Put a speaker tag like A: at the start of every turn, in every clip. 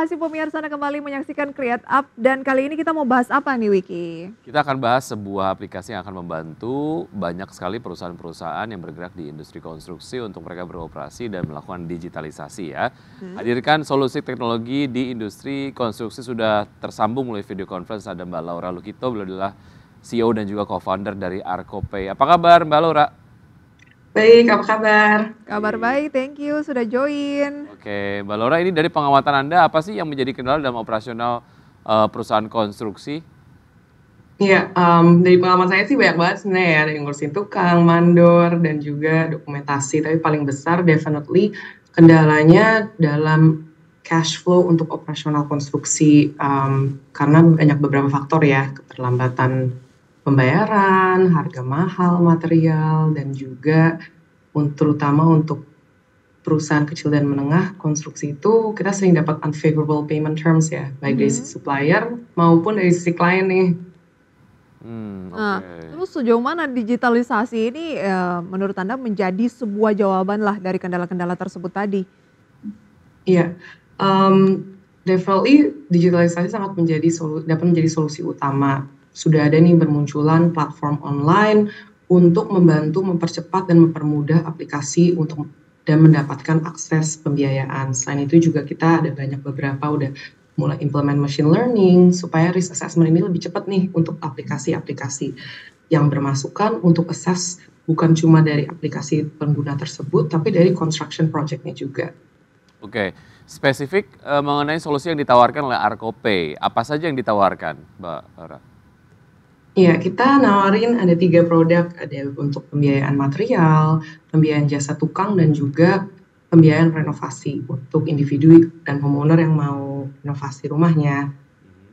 A: kasih pemirsa Anda kembali menyaksikan Create Up dan kali ini kita mau bahas apa nih Wiki?
B: Kita akan bahas sebuah aplikasi yang akan membantu banyak sekali perusahaan-perusahaan yang bergerak di industri konstruksi untuk mereka beroperasi dan melakukan digitalisasi ya. Hmm. Hadirkan solusi teknologi di industri konstruksi sudah tersambung melalui video conference ada Mbak Laura Lukito beliau adalah CEO dan juga co-founder dari Arcopay. Apa kabar Mbak Laura?
C: Baik, apa
A: kabar? Kabar baik, thank you sudah join.
B: Oke, Mbak Laura ini dari pengamatan Anda apa sih yang menjadi kendala dalam operasional uh, perusahaan konstruksi?
C: Iya, um, dari pengalaman saya sih banyak banget sebenarnya ya, yang ngurusin tukang, mandor, dan juga dokumentasi. Tapi paling besar definitely kendalanya dalam cash flow untuk operasional konstruksi um, karena banyak beberapa faktor ya, keterlambatan pembayaran, harga mahal material, dan juga untuk terutama untuk perusahaan kecil dan menengah konstruksi itu kita sering dapat unfavorable payment terms ya, baik hmm. dari supplier maupun dari sisi klien nih. Hmm, okay. nah,
A: terus sejauh mana digitalisasi ini e, menurut Anda menjadi sebuah jawaban lah dari kendala-kendala tersebut tadi?
C: Iya, yeah. um, definitely digitalisasi sangat menjadi solu dapat menjadi solusi utama sudah ada nih bermunculan platform online untuk membantu mempercepat dan mempermudah aplikasi untuk dan mendapatkan akses pembiayaan. Selain itu juga kita ada banyak beberapa udah mulai implement machine learning supaya risk assessment ini lebih cepat nih untuk aplikasi-aplikasi yang bermasukan untuk assess bukan cuma dari aplikasi pengguna tersebut tapi dari construction projectnya juga.
B: Oke, spesifik uh, mengenai solusi yang ditawarkan oleh Arkope, apa saja yang ditawarkan, Mbak Ara?
C: Iya, kita nawarin ada tiga produk, ada untuk pembiayaan material, pembiayaan jasa tukang, dan juga pembiayaan renovasi untuk individu dan homeowner yang mau renovasi rumahnya.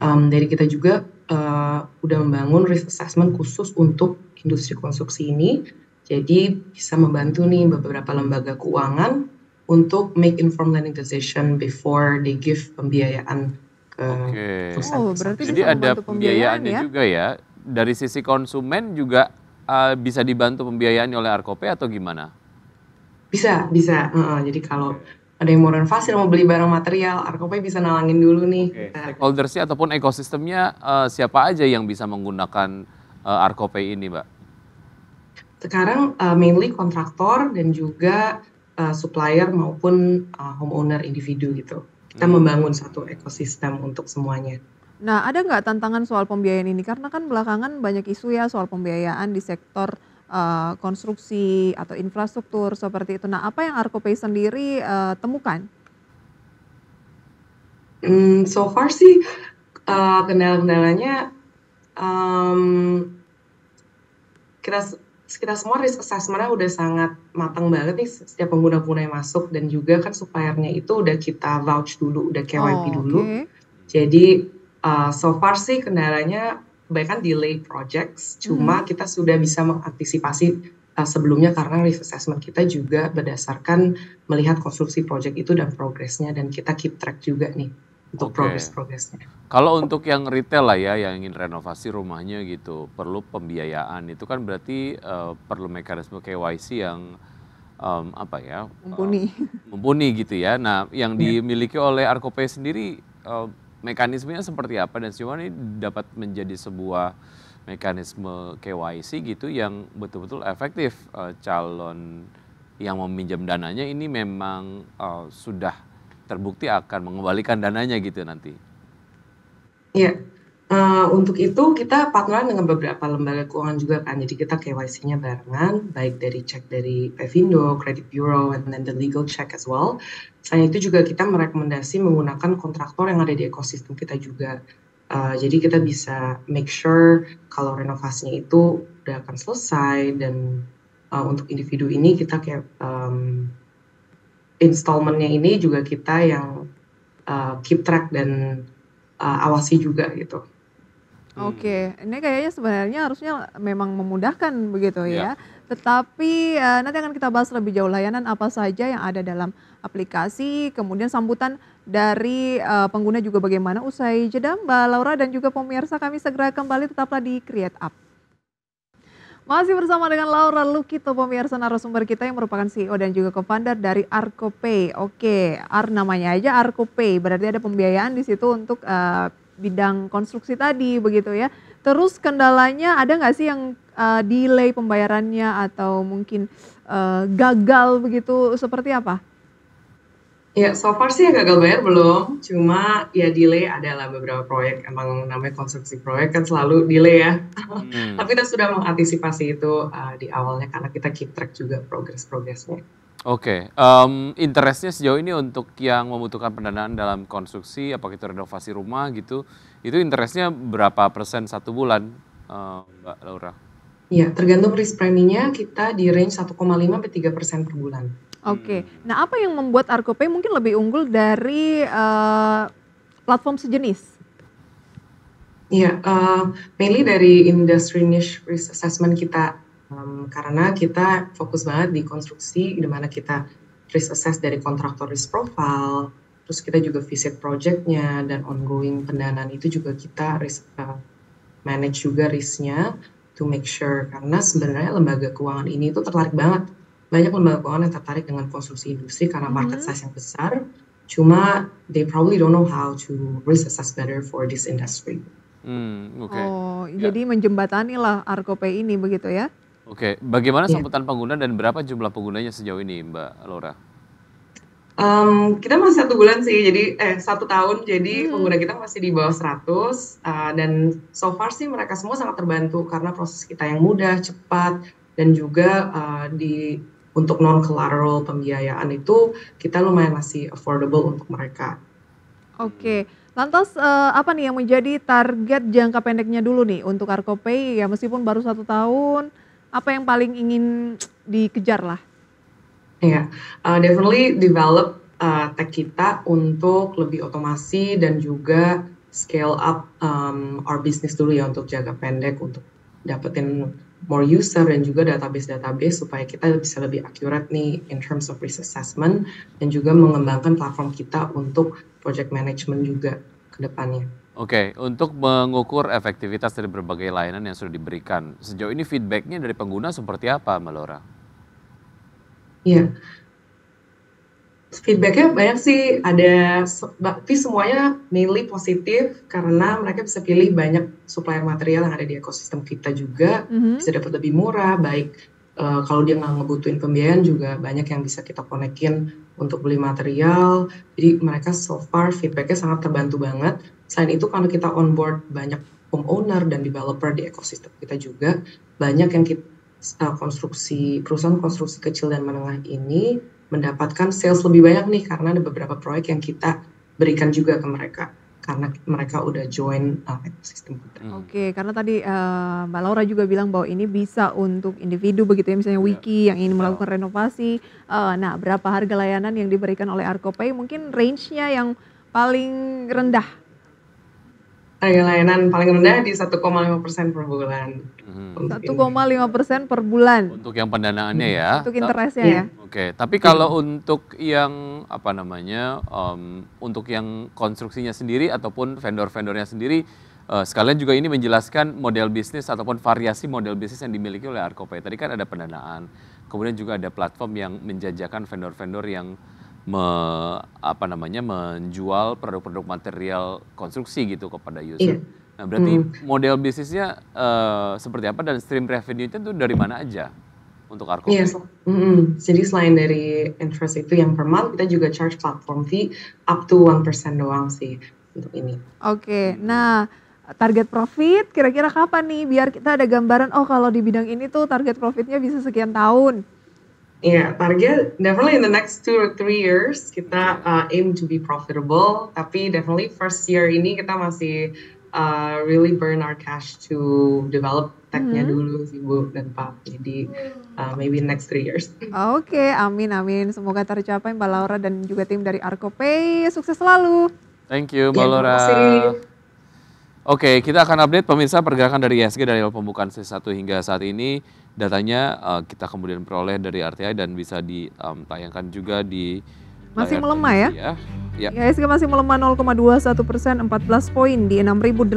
C: Um, dari kita juga uh, udah membangun risk assessment khusus untuk industri konstruksi ini, jadi bisa membantu nih beberapa lembaga keuangan untuk make informed lending decision before they give pembiayaan
B: ke okay. perusahaan. Oh, berarti jadi ada pembiayaannya pembiayaan ya? juga ya dari sisi konsumen juga uh, bisa dibantu pembiayaan oleh Arkope atau gimana?
C: Bisa, bisa. Uh, jadi kalau ada yang mau renovasi, mau beli barang material, Arkope bisa nalangin dulu nih.
B: Okay. sih ataupun ekosistemnya uh, siapa aja yang bisa menggunakan uh, Arkope ini, Mbak?
C: Sekarang uh, mainly kontraktor dan juga uh, supplier maupun uh, homeowner individu gitu. Kita hmm. membangun satu ekosistem untuk semuanya.
A: Nah, ada nggak tantangan soal pembiayaan ini? Karena kan belakangan banyak isu ya soal pembiayaan di sektor uh, konstruksi atau infrastruktur seperti itu. Nah, apa yang Arkopay sendiri uh, temukan?
C: Hmm, so far sih uh, kendala-kendalanya um, kita kita semua risk assessmentnya udah sangat matang banget nih setiap pengguna-pengguna yang masuk dan juga kan suppliernya itu udah kita vouch dulu, udah KYP oh, dulu. Jadi Uh, so far sih kendalanya bahkan delay projects, cuma hmm. kita sudah bisa mengantisipasi uh, sebelumnya karena risk assessment kita juga berdasarkan melihat konstruksi project itu dan progresnya dan kita keep track juga nih untuk okay. progress progresnya
B: Kalau untuk yang retail lah ya, yang ingin renovasi rumahnya gitu, perlu pembiayaan itu kan berarti uh, perlu mekanisme KYC yang um, apa ya? Mumpuni. Um, mumpuni gitu ya. Nah, yang iya. dimiliki oleh Arkope sendiri uh, mekanismenya seperti apa dan semua ini dapat menjadi sebuah mekanisme KYC gitu yang betul-betul efektif uh, calon yang meminjam dananya ini memang uh, sudah terbukti akan mengembalikan dananya gitu nanti.
C: Iya. Uh, untuk itu kita partneran dengan beberapa lembaga keuangan juga kan, jadi kita KYC-nya barengan, baik dari cek dari Pevindo, Credit Bureau, and then the legal check as well. Selain itu juga kita merekomendasi menggunakan kontraktor yang ada di ekosistem kita juga. Uh, jadi kita bisa make sure kalau renovasinya itu udah akan selesai dan uh, untuk individu ini kita kayak um, installmentnya ini juga kita yang uh, keep track dan uh, awasi juga gitu.
A: Hmm. Oke, okay. ini kayaknya sebenarnya harusnya memang memudahkan begitu ya. ya. Tetapi uh, nanti akan kita bahas lebih jauh layanan apa saja yang ada dalam aplikasi, kemudian sambutan dari uh, pengguna juga bagaimana usai jeda Mbak Laura dan juga pemirsa kami segera kembali tetaplah di Create Up. Masih bersama dengan Laura Lukito pemirsa narasumber kita yang merupakan CEO dan juga co-founder dari Arcopay. Oke, Ar namanya aja Arcopay, berarti ada pembiayaan di situ untuk uh, bidang konstruksi tadi begitu ya. Terus kendalanya ada nggak sih yang uh, delay pembayarannya atau mungkin uh, gagal begitu seperti apa?
C: Ya, so far sih gagal bayar belum. Cuma ya delay adalah beberapa proyek. Emang namanya konstruksi proyek kan selalu delay ya. Hmm. Tapi kita sudah mengantisipasi itu uh, di awalnya karena kita keep track juga progres-progresnya.
B: Oke, okay. um, interestnya sejauh ini untuk yang membutuhkan pendanaan dalam konstruksi, apakah itu renovasi rumah gitu, itu interestnya berapa persen satu bulan, uh,
C: Mbak Laura? Iya, tergantung risk preminya kita di range 1,5 sampai 3 persen per bulan.
A: Oke, okay. nah apa yang membuat Arkopay mungkin lebih unggul dari uh,
C: platform sejenis? Iya, uh, mainly dari industry niche risk assessment kita um, karena kita fokus banget di konstruksi di mana kita risk assess dari kontraktor risk profile terus kita juga visit projectnya dan ongoing pendanaan itu juga kita risk, uh, manage juga risknya to make sure karena sebenarnya lembaga keuangan ini itu tertarik banget banyak lembaga keuangan yang tertarik dengan konstruksi industri karena mm-hmm. market size yang besar cuma they probably don't know how to risk assess better for this industry.
B: Hmm, okay.
C: Oh, yeah. jadi menjembatani
A: lah Arkope ini begitu ya?
B: Oke, okay. bagaimana iya. sambutan ya. pengguna dan berapa jumlah penggunanya sejauh ini, Mbak Laura?
C: Um, kita masih satu bulan sih, jadi eh satu tahun, jadi hmm. pengguna kita masih di bawah 100 uh, eh, dan so far sih mereka semua sangat terbantu karena proses kita yang mudah, cepat dan juga uh, di untuk non collateral pembiayaan itu kita lumayan masih affordable untuk mereka. Oke,
A: okay. lantas uh, apa nih yang menjadi target jangka pendeknya dulu nih untuk Arkopay ya meskipun baru satu tahun apa yang paling ingin dikejar lah?
C: Ya, yeah. uh, definitely develop uh, tech kita untuk lebih otomasi dan juga scale up um, our business dulu ya untuk jaga pendek untuk dapetin more user dan juga database-database supaya kita bisa lebih akurat nih in terms of risk assessment dan juga mengembangkan platform kita untuk project management juga ke depannya.
B: Oke, okay, untuk mengukur efektivitas dari berbagai layanan yang sudah diberikan, sejauh ini feedbacknya dari pengguna seperti apa, Mbak Laura?
C: Iya, feedbacknya banyak sih ada tapi semuanya mainly positif karena mereka bisa pilih banyak supplier material yang ada di ekosistem kita juga mm-hmm. bisa dapat lebih murah baik uh, kalau dia nggak ngebutuin pembiayaan juga banyak yang bisa kita konekin untuk beli material jadi mereka so far feedbacknya sangat terbantu banget Selain itu kalau kita onboard banyak homeowner dan developer di ekosistem kita juga banyak yang kita, uh, eh, konstruksi perusahaan konstruksi kecil dan menengah ini mendapatkan sales lebih banyak nih karena ada beberapa proyek yang kita berikan juga ke mereka karena mereka udah join uh, ekosistem kita. Hmm. Oke,
A: okay, karena tadi uh, Mbak Laura juga bilang bahwa ini bisa untuk individu begitu ya, misalnya iya. wiki yeah. yang ingin iya. melakukan renovasi. Uh, nah, berapa harga layanan yang diberikan oleh Arcopay? Mungkin range-nya yang paling rendah harga layanan paling rendah di
C: 1,5 persen per bulan. Hmm.
A: 1,5 persen per bulan.
B: Untuk yang pendanaannya ya. Untuk interestnya iya. ya. Oke, okay. tapi kalau untuk yang apa namanya, um, untuk yang konstruksinya sendiri ataupun vendor-vendornya sendiri, uh, sekalian juga ini menjelaskan model bisnis ataupun variasi model bisnis yang dimiliki oleh Arkopay. Tadi kan ada pendanaan, kemudian juga ada platform yang menjajakan vendor-vendor yang me, apa namanya menjual produk-produk material konstruksi gitu kepada user. Yeah. Nah, berarti hmm. model bisnisnya uh, seperti apa dan stream revenue-nya itu dari mana aja untuk Arco? yes. Iya,
C: mm -hmm. jadi selain dari interest itu yang per month, kita juga charge platform fee up to 1% doang sih untuk ini.
A: Oke, okay. nah target profit kira-kira kapan nih biar kita ada gambaran oh kalau di bidang ini tuh target profitnya bisa sekian tahun?
C: Ya, yeah, target definitely in the next two or three years kita uh, aim to be profitable, tapi definitely first year ini kita masih uh, really burn our cash to develop mm hmm. dulu sih Bu dan Pak. Jadi uh, maybe next three years.
A: Oke, okay, amin amin. Semoga tercapai Mbak Laura dan juga tim dari Arcope. Sukses selalu.
C: Thank
B: you Mbak Laura. Oke, kita akan update pemirsa pergerakan dari ISG dari pembukaan C1 hingga saat ini. Datanya uh, kita kemudian peroleh dari RTI dan bisa ditayangkan juga di
A: masih melemah ya.
B: ya. Ya. IHSG
A: masih melemah 0,21 persen, 14 poin di 6.840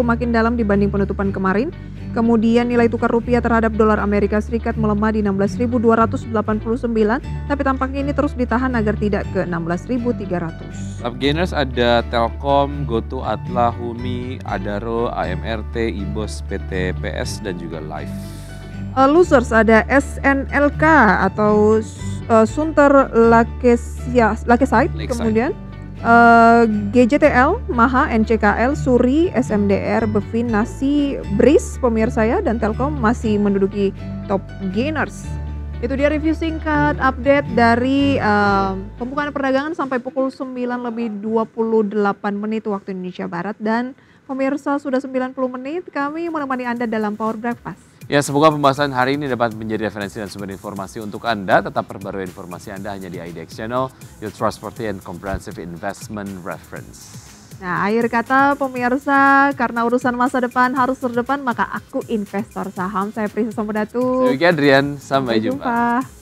A: makin dalam dibanding penutupan kemarin. Kemudian nilai tukar rupiah terhadap dolar Amerika Serikat melemah di 16.289, tapi tampaknya ini terus ditahan agar tidak ke 16.300.
B: Top gainers ada Telkom, GoTo, Atla, Humi, Adaro, AMRT, IBOS, PT PS, dan juga Live.
A: Uh, eh, losers ada SNLK atau uh, Sunter Lakesia, Lakeside, Lakeside, kemudian uh, eh, GJTL, Maha, NCKL, Suri, SMDR, Bevin, Nasi, Bris, pemirsa ya, dan Telkom masih menduduki top gainers. Itu dia review singkat update dari uh, pembukaan perdagangan sampai pukul 9 lebih 28 menit waktu Indonesia Barat dan pemirsa sudah 90 menit kami menemani Anda dalam Power Breakfast.
B: Ya, semoga pembahasan hari ini dapat menjadi referensi dan sumber informasi untuk Anda. Tetap perbarui informasi Anda hanya di IDX Channel, Your Trustworthy and Comprehensive Investment Reference.
A: Nah, akhir kata pemirsa, karena urusan masa depan harus terdepan, maka aku investor saham. Saya Prisa Sumedatu. Saya
B: Adrian, sampai, sampai jumpa.
A: jumpa.